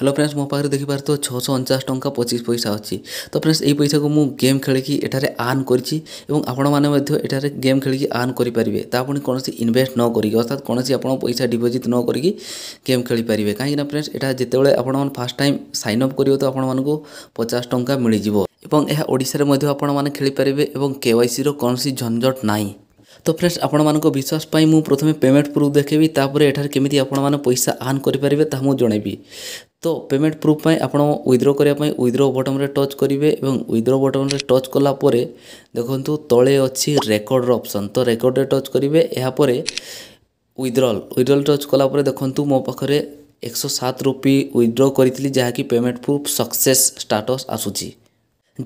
hello friends ମୋ ପାଖରେ ଦେଖିପାରୁଥିବ ଛଅଶହ ଅଣଚାଶ ଟଙ୍କା ପଚିଶ ପଇସା ଅଛି ତ ଫ୍ରେଣ୍ଡସ୍ ଏହି ପଇସାକୁ ମୁଁ ଗେମ୍ ଖେଳିକି ଏଠାରେ ଆର୍ନ କରିଛି ଏବଂ ଆପଣମାନେ ମଧ୍ୟ ଏଠାରେ ଗେମ୍ ଖେଳିକି ଆର୍ନ କରିପାରିବେ ତା ପୁଣି କୌଣସି ଇନଭେଷ୍ଟ ନ କରିକି ଅର୍ଥାତ୍ କୌଣସି ଆପଣ ପଇସା ଡିପୋଜିଟ୍ ନ କରିକି ଗେମ୍ ଖେଳିପାରିବେ କାହିଁକିନା ଫ୍ରେଣ୍ଡସ୍ ଏଇଟା ଯେତେବେଳେ ଆପଣମାନେ ଫାର୍ଷ୍ଟ ଟାଇମ୍ ସାଇନ୍ ଅପ୍ କରିବେ ତ ଆପଣମାନଙ୍କୁ ପଚାଶ ଟଙ୍କା ମିଳିଯିବ ଏବଂ ଏହା ଓଡ଼ିଶାରେ ମଧ୍ୟ ଆପଣମାନେ ଖେଳିପାରିବେ ଏବଂ କେୱାଇସିର କୌଣସି ଝଞ୍ଝଟ ନାହିଁ তো ଫ୍ରେଣ୍ଡସ୍ ଆପଣମାନଙ୍କ ବିଶ୍ୱାସ ପାଇଁ ମୁଁ ପ୍ରଥମେ ପେମେଣ୍ଟ ପ୍ରୁଫ୍ ଦେଖେଇବି ତାପରେ ଏଠାରେ କେମିତି ଆପଣମାନେ ପଇସା ଆର୍ନ କରିପାରିବେ ତାହା ମୁଁ ଜଣାଇବି ତ ପେମେଣ୍ଟ ପ୍ରୁଫ୍ ପାଇଁ ଆପଣ ୱିଥ୍ଡ୍ର କରିବା ପାଇଁ ୱିଥ୍ଡ୍ର ବଟମ୍ରେ ଟଚ୍ କରିବେ ଏବଂ ୱିଥ୍ଡ୍ର ବଟମ୍ରେ ଟଚ୍ କଲା ପରେ ଦେଖନ୍ତୁ ତଳେ ଅଛି ରେକର୍ଡ଼ର ଅପସନ୍ ତ ରେକର୍ଡ଼ରେ ଟଚ୍ କରିବେ ଏହାପରେ ୱିଥ୍ଡ୍ରଲ୍ ୱିଥ୍ଡ୍ରଲ୍ ଟଚ୍ କଲା ପରେ ଦେଖନ୍ତୁ ମୋ ପାଖରେ একশো সাত রুপি উইথড্র করেছিলি যা কি পেমেন্ট প্রুফ সকসেস স্টাটস আসুচি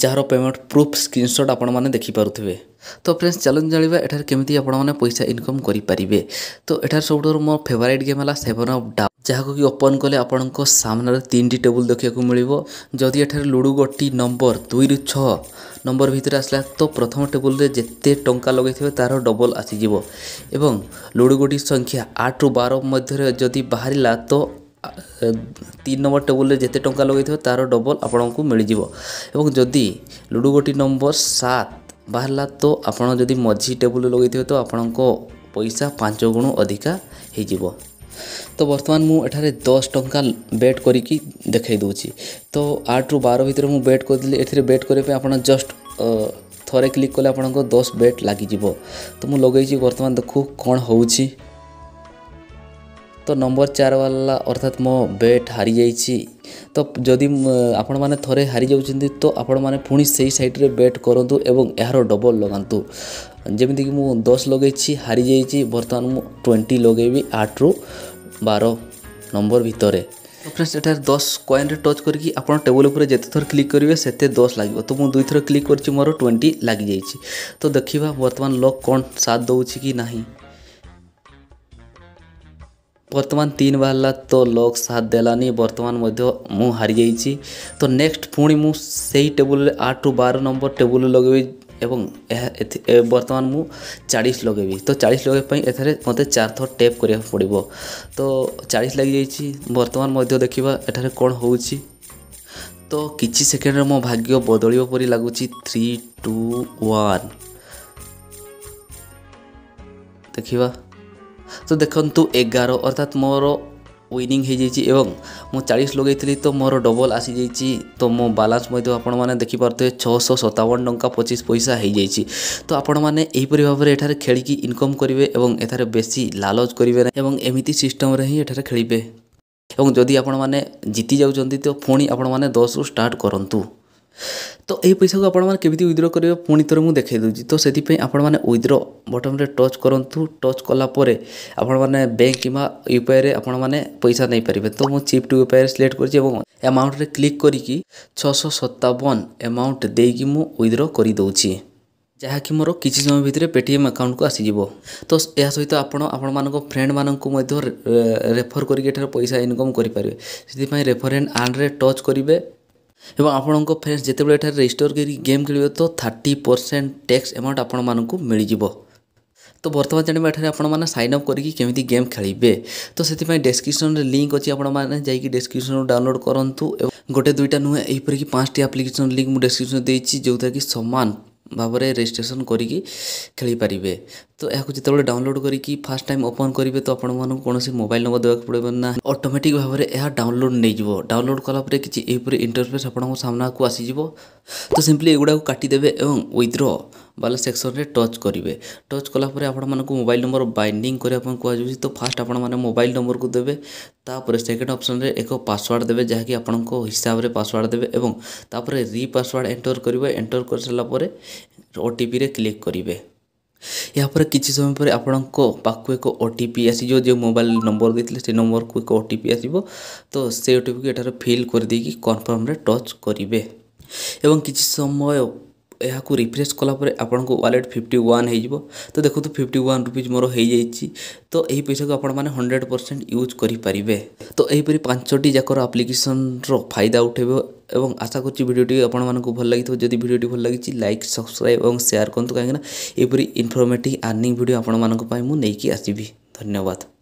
ଯାହାର ପେମେଣ୍ଟ ପ୍ରୁଫ୍ ସ୍କ୍ରିନସଟ୍ ଆପଣମାନେ ଦେଖିପାରୁଥିବେ ତ ଫ୍ରେଣ୍ଡସ୍ ଚାଲନ୍ତୁ ଜାଣିବା ଏଠାରେ କେମିତି ଆପଣମାନେ ପଇସା ଇନକମ୍ କରିପାରିବେ ତ ଏଠାରେ ସବୁଠାରୁ ମୋ ଫେଭରାଇଟ୍ ଗେମ୍ ହେଲା ସେଭେନ୍ ଅଫ୍ ଡା ଯାହାକୁ କି ଓପନ୍ କଲେ ଆପଣଙ୍କ ସାମ୍ନାରେ ତିନିଟି ଟେବୁଲ୍ ଦେଖିବାକୁ ମିଳିବ ଯଦି ଏଠାରେ ଲୁଡ଼ୁ ଗୋଟି ନମ୍ବର ଦୁଇରୁ ଛଅ ନମ୍ବର ଭିତରେ ଆସିଲା ତ ପ୍ରଥମ ଟେବୁଲ୍ରେ ଯେତେ ଟଙ୍କା ଲଗାଇଥିବେ ତାର ଡବଲ୍ ଆସିଯିବ ଏବଂ ଲୁଡ଼ୁ ଗୋଟି ସଂଖ୍ୟା ଆଠରୁ ବାର ମଧ୍ୟରେ ଯଦି ବାହାରିଲା ତ তিন নম্বর ଟେବୁଲ୍ରେ ଯେତେ ଟଙ୍କା ଲଗେଇଥିବେ ତାର ଡବଲ୍ ଆପଣଙ୍କୁ ମିଳିଯିବ ଏବଂ ଯଦି ଲୁଡ଼ୁ ଗୋଟି ନମ୍ବର ସାତ ବାହାରିଲା ତ ଆପଣ ଯଦି ମଝି ଟେବୁଲ୍ ଲଗେଇଥିବେ ତ ଆପଣଙ୍କ ପଇସା ପାଞ୍ଚ ଗୁଣ ଅଧିକା ହୋଇଯିବ ତ ବର୍ତ୍ତମାନ ମୁଁ ଏଠାରେ ଦଶ ଟଙ୍କା ବେଟ୍ କରିକି ଦେଖାଇ ଦେଉଛି ତ ଆଠରୁ ବାର ଭିତରେ ମୁଁ ବେଟ୍ କରିଦେଲି ଏଥିରେ ବେଟ୍ କରିବା ପାଇଁ ଆପଣ ଜଷ୍ଟ ଥରେ କ୍ଲିକ୍ କଲେ ଆପଣଙ୍କ ଦଶ ବେଟ୍ ଲାଗିଯିବ ତ ମୁଁ ଲଗେଇଛି ବର୍ତ୍ତମାନ ଦେଖୁ କ'ଣ ହେଉଛି তো ନମ୍ବର ଚାରି ବାଲା ଅର୍ଥାତ୍ ମୋ ବ୍ୟାଟ୍ ହାରିଯାଇଛି ତ ଯଦି ଆପଣମାନେ ଥରେ ହାରିଯାଉଛନ୍ତି ତ ଆପଣମାନେ ପୁଣି ସେଇ ସାଇଡ଼୍ରେ ବ୍ୟାଟ୍ କରନ୍ତୁ ଏବଂ ଏହାର ଡବଲ୍ ଲଗାନ୍ତୁ ଯେମିତିକି ମୁଁ ଦଶ ଲଗେଇଛି ହାରିଯାଇଛି ବର୍ତ୍ତମାନ ମୁଁ ଟ୍ୱେଣ୍ଟି ଲଗେଇବି ଆଠରୁ ବାର ନମ୍ବର ଭିତରେ ତ ଫ୍ରେଣ୍ଡସ୍ ଏଠାରେ ଦଶ କଏନ୍ରେ ଟଚ୍ କରିକି ଆପଣ ଟେବୁଲ୍ ଉପରେ ଯେତେ ଥର କ୍ଲିକ୍ କରିବେ ସେତେ ଦଶ ଲାଗିବ ତ ମୁଁ ଦୁଇଥର କ୍ଲିକ୍ କରିଛି ମୋର ଟ୍ୱେଣ୍ଟି ଲାଗିଯାଇଛି ତ ଦେଖିବା ବର୍ତ୍ତମାନ ଲକ୍ କ'ଣ ସାଥ ଦେଉଛି କି ନାହିଁ বর্তমান তিন বাহারা তো লোক সাথ দেলানি বর্তমান মধ্যে মু হারি যাইছি তো নেক্সট পুঁড়ি মু সেই টেবুলরে আট রু বার নম্বর টেবুল লগাইবি এবং বর্তমান মু চাড়িশ লগাইবি তো চাড়িশ লগাইবা এখানে মতো চার থর টেপ করা পড়ব তো চাড়িশ লাগি যাইছি বর্তমান মধ্যে দেখিবা এখানে কোণ হচ্ছে তো কিছু সেকেন্ডরে মো ভাগ্য বদলিব পরি লাগুছি থ্রি টু ওয়ান দেখিবা ତ ଦେଖନ୍ତୁ ଏଗାର ଅର୍ଥାତ୍ ମୋର ୱିନିଂ ହୋଇଯାଇଛି ଏବଂ ମୁଁ ଚାଳିଶ ଲଗାଇଥିଲି ତ ମୋର ଡବଲ୍ ଆସିଯାଇଛି ତ ମୋ ବାଲାନ୍ସ ମଧ୍ୟ ଆପଣମାନେ ଦେଖିପାରୁଥିବେ ଛଅଶହ ସତାବନ ଟଙ୍କା ପଚିଶ ପଇସା ହୋଇଯାଇଛି ତ ଆପଣମାନେ ଏହିପରି ଭାବରେ ଏଠାରେ ଖେଳିକି ଇନକମ୍ କରିବେ ଏବଂ ଏଠାରେ ବେଶୀ ଲାଲଚ କରିବେ ନାହିଁ ଏବଂ ଏମିତି ସିଷ୍ଟମ୍ରେ ହିଁ ଏଠାରେ ଖେଳିବେ ଏବଂ ଯଦି ଆପଣମାନେ ଜିତି ଯାଉଛନ୍ତି ତ ପୁଣି ଆପଣମାନେ ଦଶରୁ ଷ୍ଟାର୍ଟ କରନ୍ତୁ ତ ଏହି ପଇସାକୁ ଆପଣମାନେ କେମିତି ୱିଦ୍ର କରିବେ ପୁଣି ଥରେ ମୁଁ ଦେଖାଇ ଦେଉଛି ତ ସେଥିପାଇଁ ଆପଣମାନେ ୱିଦ୍ର ବଟନ୍ରେ ଟଚ୍ କରନ୍ତୁ ଟଚ୍ କଲା ପରେ ଆପଣମାନେ ବ୍ୟାଙ୍କ କିମ୍ବା ୟୁପିଆଇରେ ଆପଣମାନେ ପଇସା ନେଇପାରିବେ ତ ମୁଁ ଚିପ୍ ଟୁ ୟୁପିଆଇରେ ସିଲେକ୍ଟ କରିଛି ଏବଂ ଆମାଉଣ୍ଟରେ କ୍ଲିକ୍ କରିକି ଛଅଶହ ସତାବନ ଆମାଉଣ୍ଟ ଦେଇକି ମୁଁ ୱିଦ୍ର କରିଦେଉଛି ଯାହାକି ମୋର କିଛି ସମୟ ଭିତରେ ପେଟିଏମ୍ ଆକାଉଣ୍ଟକୁ ଆସିଯିବ ତ ଏହା ସହିତ ଆପଣ ଆପଣମାନଙ୍କ ଫ୍ରେଣ୍ଡମାନଙ୍କୁ ମଧ୍ୟ ରେଫର୍ କରିକି ଏଠାରେ ପଇସା ଇନକମ୍ କରିପାରିବେ ସେଥିପାଇଁ ରେଫରେଣ୍ଡ ଆଣ୍ଡରେ ଟଚ୍ କରିବେ ଏବଂ ଆପଣଙ୍କ ଫ୍ରେଣ୍ଡସ୍ ଯେତେବେଳେ ଏଠାରେ ରେଜିଷ୍ଟର କରି ଗେମ୍ ଖେଳିବେ ତ ଥାର୍ଟି ପରସେଣ୍ଟ ଟ୍ୟାକ୍ସ ଆମାଉଣ୍ଟ ଆପଣମାନଙ୍କୁ ମିଳିଯିବ ତ ବର୍ତ୍ତମାନ ଜାଣିବା ଏଠାରେ ଆପଣମାନେ ସାଇନ୍ ଅପ୍ କରିକି କେମିତି ଗେମ୍ ଖେଳିବେ ତ ସେଥିପାଇଁ ଡେସ୍କ୍ରିପ୍ସନ୍ରେ ଲିଙ୍କ୍ ଅଛି ଆପଣମାନେ ଯାଇକି ଡେସ୍କ୍ରିପ୍ସନ୍ରୁ ଡାଉନଲୋଡ଼୍ କରନ୍ତୁ ଗୋଟେ ଦୁଇଟା ନୁହେଁ ଏହିପରିକି ପାଞ୍ଚଟି ଆପ୍ଲିକେସନ୍ ଲିଙ୍କ୍ ମୁଁ ଡେସ୍କ୍ରିପ୍ସନ୍ ଦେଇଛି ଯେଉଁଥିରେକି ସମାନ ଭାବରେ ରେଜିଷ୍ଟ୍ରେସନ କରିକି ଖେଳିପାରିବେ ତ ଏହାକୁ ଯେତେବେଳେ ଡାଉନଲୋଡ଼ କରିକି ଫାର୍ଷ୍ଟ ଟାଇମ୍ ଓପନ୍ କରିବେ ତ ଆପଣମାନଙ୍କୁ କୌଣସି ମୋବାଇଲ ନମ୍ବର ଦେବାକୁ ପଡ଼ିବ ନା ଅଟୋମେଟିକ୍ ଭାବରେ ଏହା ଡାଉନଲୋଡ଼ ନେଇଯିବ ଡାଉନଲୋଡ଼ କଲାପରେ କିଛି ଏହିପରି ଇଣ୍ଟରଫେସ୍ ଆପଣଙ୍କ ସାମ୍ନାକୁ ଆସିଯିବ ତ ସିମ୍ପଲି ଏଗୁଡ଼ାକୁ କାଟିଦେବେ ଏବଂ ୱିଥ୍ଡ୍ର ବାଲା ସେକ୍ସନ୍ରେ ଟଚ୍ କରିବେ ଟଚ୍ କଲାପରେ ଆପଣମାନଙ୍କୁ ମୋବାଇଲ୍ ନମ୍ବର ବାଇଣ୍ଡିଂ କରିବା ପାଇଁ କୁହାଯାଉଛି ତ ଫାଷ୍ଟ ଆପଣମାନେ ମୋବାଇଲ୍ ନମ୍ବରକୁ ଦେବେ ତାପରେ ସେକେଣ୍ଡ ଅପସନ୍ରେ ଏକ ପାସୱାର୍ଡ଼ ଦେବେ ଯାହାକି ଆପଣଙ୍କ ହିସାବରେ ପାସୱାର୍ଡ଼ ଦେବେ ଏବଂ ତାପରେ ରି ପାସୱାର୍ଡ଼ ଏଣ୍ଟର କରିବେ ଏଣ୍ଟର କରିସାରିଲା ପରେ ଓଟିପିରେ କ୍ଲିକ୍ କରିବେ ଏହାପରେ କିଛି ସମୟ ପରେ ଆପଣଙ୍କ ପାଖକୁ ଏକ ଓ ଟି ପି ଆସିଯିବ ଯେଉଁ ମୋବାଇଲ ନମ୍ବର ଦେଇଥିଲେ ସେ ନମ୍ବରକୁ ଏକ ଓ ଟି ପି ଆସିବ ତ ସେ ଓଟିପିକୁ ଏଠାରେ ଫିଲ୍ କରିଦେଇକି କନଫର୍ମରେ ଟଚ୍ କରିବେ ଏବଂ କିଛି ସମୟ এহকু রিফ্রেশ কোলা পরে আপোনক ওয়ালেট 51 হেইজিবো তো দেখো তো 51 রুপি মোর হেই যাইচি তো এই পইসা কো আপোন মানে 100% ইউজ করি পারিবে তো এইপরি পাঁচটি যাকর অ্যাপ্লিকেশন রো ফায়দা আউট হেব এবং আশা করচি ভিডিওটি আপোন মানক ভল লাগিতো যদি ভিডিওটি ভল লাগিচি লাইক সাবস্ক্রাইব এবং শেয়ার করন তো কাংনা এবরি ইনফর্মটিভ আর্নিং ভিডিও আপোন মানক পাইমু নেকি আসিবী ধন্যবাদ